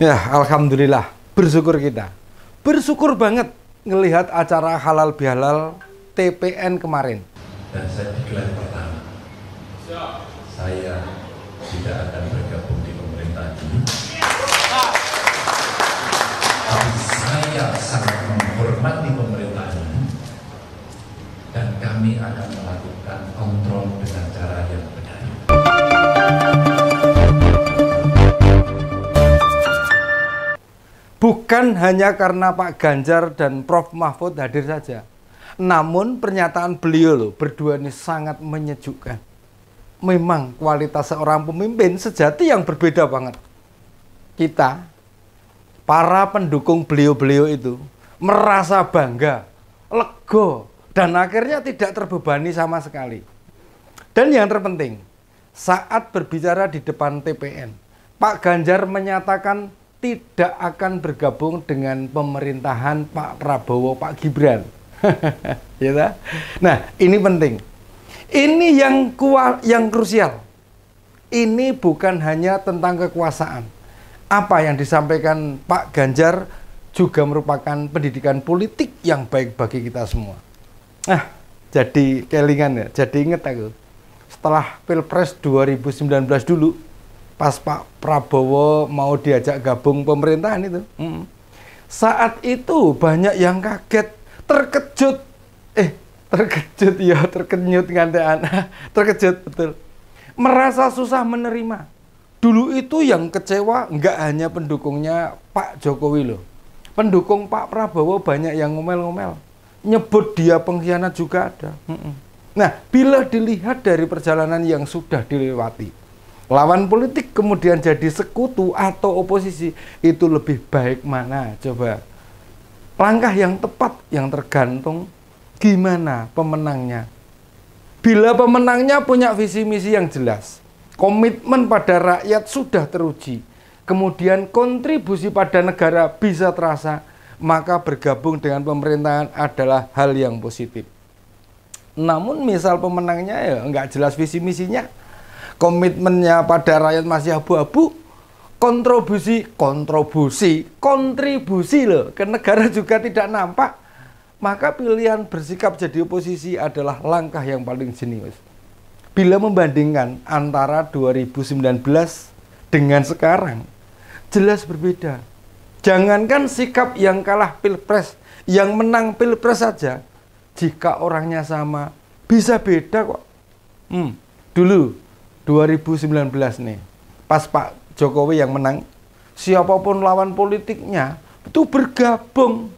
Ya, alhamdulillah. Bersyukur kita. Bersyukur banget ngelihat acara halal bihalal TPN kemarin. Dan saya digelar pertama. Saya tidak akan bergabung di pemerintahan ini. Tapi saya sangat menghormati pemerintahan ini. Dan kami akan melakukan kontrol bukan hanya karena Pak Ganjar dan Prof Mahfud hadir saja. Namun pernyataan beliau loh berdua ini sangat menyejukkan. Memang kualitas seorang pemimpin sejati yang berbeda banget. Kita para pendukung beliau-beliau itu merasa bangga, lego dan akhirnya tidak terbebani sama sekali. Dan yang terpenting, saat berbicara di depan TPN, Pak Ganjar menyatakan tidak akan bergabung dengan pemerintahan Pak Prabowo, Pak Gibran. ya Nah, ini penting. Ini yang kuat, yang krusial. Ini bukan hanya tentang kekuasaan. Apa yang disampaikan Pak Ganjar juga merupakan pendidikan politik yang baik bagi kita semua. Nah, jadi kelingan ya, jadi ingat aku. Setelah Pilpres 2019 dulu, pas Pak Prabowo mau diajak gabung pemerintahan itu. Hmm. Saat itu banyak yang kaget, terkejut. Eh, terkejut ya, terkenyut nganti anak. Terkejut betul. Merasa susah menerima. Dulu itu yang kecewa nggak hanya pendukungnya Pak Jokowi loh. Pendukung Pak Prabowo banyak yang ngomel-ngomel. Nyebut dia pengkhianat juga ada. Hmm. Nah, bila dilihat dari perjalanan yang sudah dilewati, lawan politik kemudian jadi sekutu atau oposisi itu lebih baik mana coba langkah yang tepat yang tergantung gimana pemenangnya bila pemenangnya punya visi misi yang jelas komitmen pada rakyat sudah teruji kemudian kontribusi pada negara bisa terasa maka bergabung dengan pemerintahan adalah hal yang positif namun misal pemenangnya ya nggak jelas visi misinya komitmennya pada rakyat masih abu-abu kontribusi kontribusi kontribusi loh ke negara juga tidak nampak maka pilihan bersikap jadi oposisi adalah langkah yang paling jenius bila membandingkan antara 2019 dengan sekarang jelas berbeda jangankan sikap yang kalah pilpres yang menang pilpres saja jika orangnya sama bisa beda kok hmm. dulu 2019 nih, pas Pak Jokowi yang menang, siapapun lawan politiknya itu bergabung.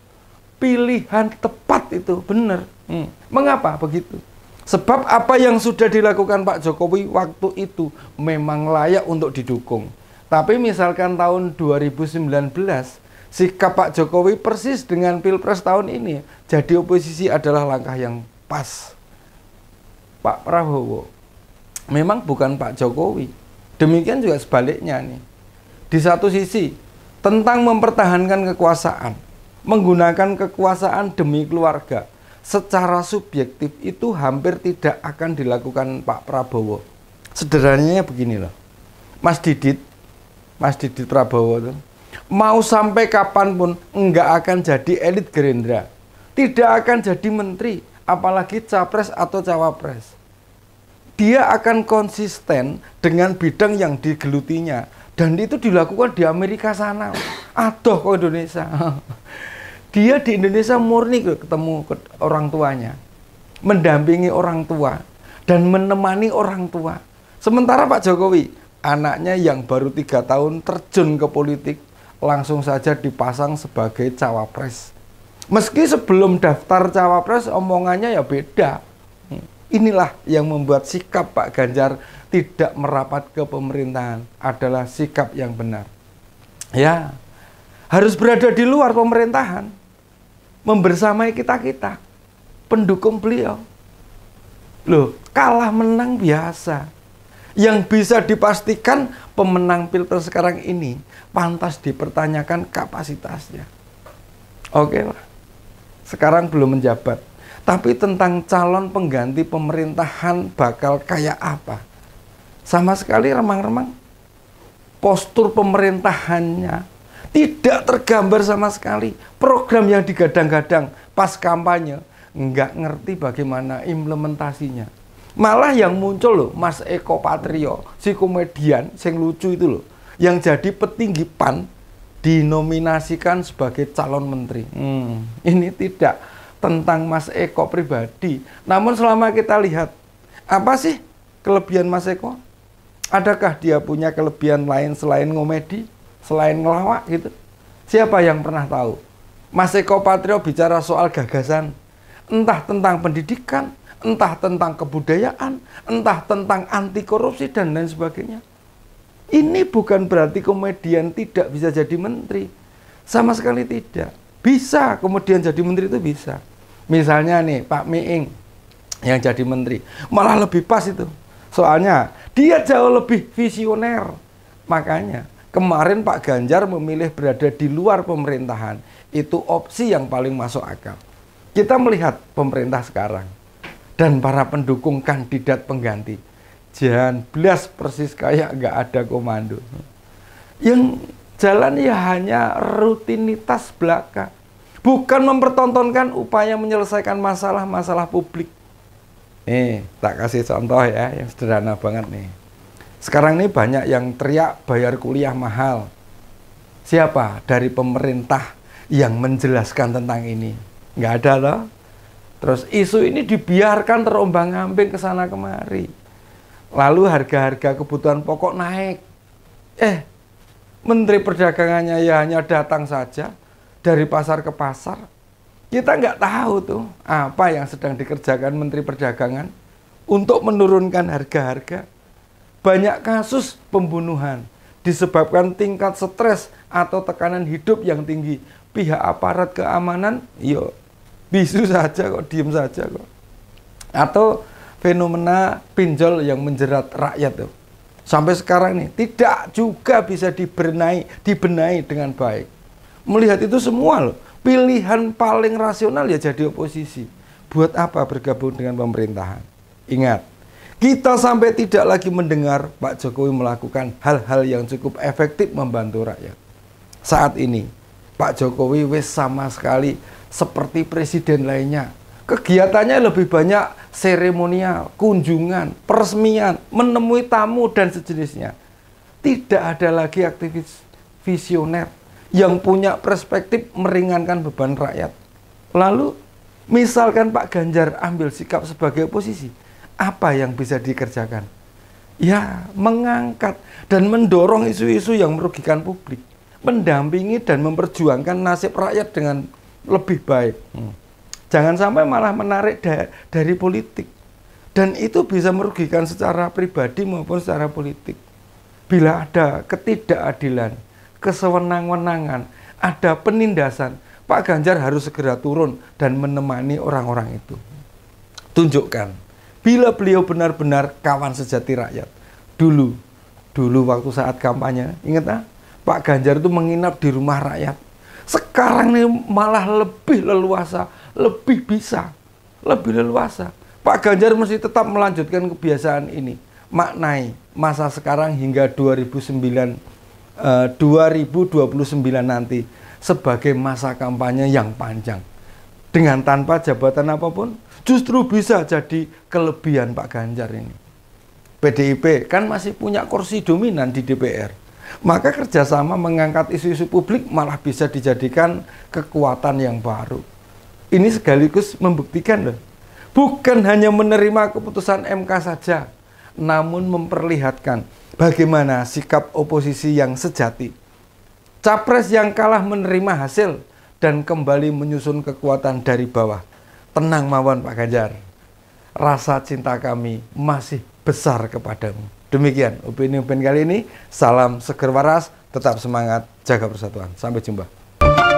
Pilihan tepat itu, benar. Hmm. Mengapa begitu? Sebab apa yang sudah dilakukan Pak Jokowi waktu itu memang layak untuk didukung. Tapi misalkan tahun 2019, sikap Pak Jokowi persis dengan Pilpres tahun ini, jadi oposisi adalah langkah yang pas. Pak Prabowo memang bukan Pak Jokowi. Demikian juga sebaliknya nih. Di satu sisi tentang mempertahankan kekuasaan, menggunakan kekuasaan demi keluarga secara subjektif itu hampir tidak akan dilakukan Pak Prabowo. Sederhananya begini loh. Mas Didit, Mas Didit Prabowo itu mau sampai kapanpun enggak akan jadi elit Gerindra. Tidak akan jadi menteri, apalagi capres atau cawapres dia akan konsisten dengan bidang yang digelutinya dan itu dilakukan di Amerika sana aduh kok Indonesia dia di Indonesia murni ketemu orang tuanya mendampingi orang tua dan menemani orang tua sementara Pak Jokowi anaknya yang baru tiga tahun terjun ke politik langsung saja dipasang sebagai cawapres meski sebelum daftar cawapres omongannya ya beda Inilah yang membuat sikap Pak Ganjar tidak merapat ke pemerintahan adalah sikap yang benar. Ya, harus berada di luar pemerintahan, membersamai kita-kita, pendukung beliau. Loh, kalah menang biasa. Yang bisa dipastikan pemenang pilpres sekarang ini pantas dipertanyakan kapasitasnya. Oke lah. Sekarang belum menjabat tapi tentang calon pengganti pemerintahan bakal kayak apa? Sama sekali remang-remang. Postur pemerintahannya tidak tergambar sama sekali. Program yang digadang-gadang pas kampanye nggak ngerti bagaimana implementasinya. Malah yang muncul loh Mas Eko Patrio, si komedian, sing lucu itu loh, yang jadi petinggi PAN dinominasikan sebagai calon menteri. Hmm, ini tidak tentang Mas Eko pribadi. Namun selama kita lihat, apa sih kelebihan Mas Eko? Adakah dia punya kelebihan lain selain ngomedi, selain ngelawak gitu? Siapa yang pernah tahu? Mas Eko Patrio bicara soal gagasan, entah tentang pendidikan, entah tentang kebudayaan, entah tentang anti korupsi dan lain sebagainya. Ini bukan berarti komedian tidak bisa jadi menteri. Sama sekali tidak. Bisa, kemudian jadi menteri itu bisa. Misalnya nih Pak Miing yang jadi menteri, malah lebih pas itu. Soalnya dia jauh lebih visioner. Makanya kemarin Pak Ganjar memilih berada di luar pemerintahan. Itu opsi yang paling masuk akal. Kita melihat pemerintah sekarang dan para pendukung kandidat pengganti. Jangan belas persis kayak nggak ada komando. Yang jalan ya hanya rutinitas belaka. Bukan mempertontonkan upaya menyelesaikan masalah-masalah publik. Nih, tak kasih contoh ya, yang sederhana banget nih. Sekarang ini banyak yang teriak bayar kuliah mahal. Siapa dari pemerintah yang menjelaskan tentang ini? Nggak ada loh. Terus isu ini dibiarkan terombang-ambing ke sana kemari. Lalu harga-harga kebutuhan pokok naik. Eh, Menteri Perdagangannya ya hanya datang saja, dari pasar ke pasar, kita nggak tahu tuh apa yang sedang dikerjakan Menteri Perdagangan untuk menurunkan harga-harga. Banyak kasus pembunuhan disebabkan tingkat stres atau tekanan hidup yang tinggi. Pihak aparat keamanan, yo bisu saja kok, diem saja kok. Atau fenomena pinjol yang menjerat rakyat tuh. Sampai sekarang nih tidak juga bisa dibenahi, dibenahi dengan baik melihat itu semua loh. Pilihan paling rasional ya jadi oposisi. Buat apa bergabung dengan pemerintahan? Ingat, kita sampai tidak lagi mendengar Pak Jokowi melakukan hal-hal yang cukup efektif membantu rakyat. Saat ini, Pak Jokowi wis sama sekali seperti presiden lainnya. Kegiatannya lebih banyak seremonial, kunjungan, peresmian, menemui tamu dan sejenisnya. Tidak ada lagi aktivis visioner yang punya perspektif meringankan beban rakyat. Lalu misalkan Pak Ganjar ambil sikap sebagai oposisi, apa yang bisa dikerjakan? Ya, mengangkat dan mendorong isu-isu yang merugikan publik, mendampingi dan memperjuangkan nasib rakyat dengan lebih baik. Hmm. Jangan sampai malah menarik da dari politik. Dan itu bisa merugikan secara pribadi maupun secara politik. Bila ada ketidakadilan, kesewenang-wenangan, ada penindasan, Pak Ganjar harus segera turun dan menemani orang-orang itu. Tunjukkan, bila beliau benar-benar kawan sejati rakyat. Dulu, dulu waktu saat kampanye, ingat ah, Pak Ganjar itu menginap di rumah rakyat. Sekarang ini malah lebih leluasa, lebih bisa, lebih leluasa. Pak Ganjar mesti tetap melanjutkan kebiasaan ini. Maknai masa sekarang hingga 2009 2029 eh, nanti sebagai masa kampanye yang panjang. Dengan tanpa jabatan apapun, justru bisa jadi kelebihan Pak Ganjar ini. PDIP kan masih punya kursi dominan di DPR. Maka kerjasama mengangkat isu-isu publik malah bisa dijadikan kekuatan yang baru. Ini sekaligus membuktikan loh, bukan hanya menerima keputusan MK saja, namun memperlihatkan Bagaimana sikap oposisi yang sejati? Capres yang kalah menerima hasil dan kembali menyusun kekuatan dari bawah. Tenang mawon Pak Ganjar. Rasa cinta kami masih besar kepadamu. Demikian opini opini kali ini. Salam seger waras, tetap semangat, jaga persatuan. Sampai jumpa.